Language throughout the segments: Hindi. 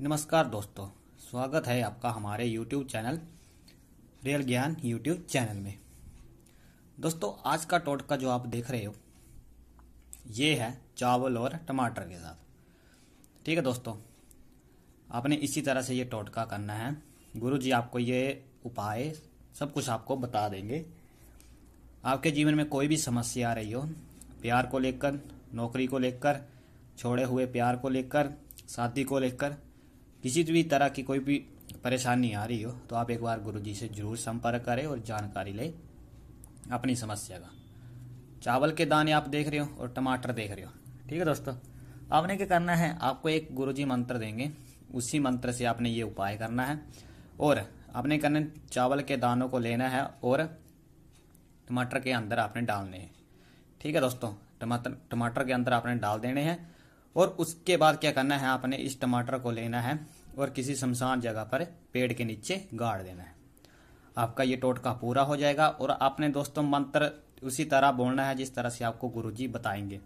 नमस्कार दोस्तों स्वागत है आपका हमारे YouTube चैनल रियल ज्ञान YouTube चैनल में दोस्तों आज का टोटका जो आप देख रहे हो ये है चावल और टमाटर के साथ ठीक है दोस्तों आपने इसी तरह से ये टोटका करना है गुरु जी आपको ये उपाय सब कुछ आपको बता देंगे आपके जीवन में कोई भी समस्या आ रही हो प्यार को लेकर नौकरी को लेकर छोड़े हुए प्यार को लेकर शादी को लेकर किसी भी तरह की कोई भी परेशानी आ रही हो तो आप एक बार गुरु जी से जरूर संपर्क करें और जानकारी लें अपनी समस्या का चावल के दाने आप देख रहे हो और टमाटर देख रहे हो ठीक है दोस्तों आपने क्या करना है आपको एक गुरु जी मंत्र देंगे उसी मंत्र से आपने ये उपाय करना है और आपने करने चावल के दानों को लेना है और टमाटर के अंदर आपने डालने हैं ठीक है दोस्तों टमाटर टमाटर के अंदर आपने डाल देने हैं और उसके बाद क्या करना है आपने इस टमाटर को लेना है और किसी शमशान जगह पर पेड़ के नीचे गाड़ देना है आपका ये टोटका पूरा हो जाएगा और आपने दोस्तों मंत्र उसी तरह बोलना है जिस तरह से आपको गुरुजी बताएंगे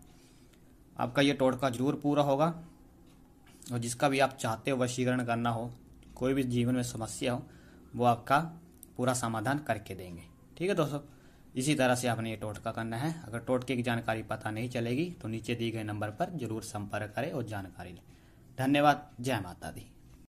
आपका ये टोटका जरूर पूरा होगा और जिसका भी आप चाहते हो वशीकरण करना हो कोई भी जीवन में समस्या हो वो आपका पूरा समाधान करके देंगे ठीक है दोस्तों इसी तरह से आपने ये टोटका करना है अगर टोटके की जानकारी पता नहीं चलेगी तो नीचे दिए गए नंबर पर जरूर संपर्क करें और जानकारी लें धन्यवाद जय माता दी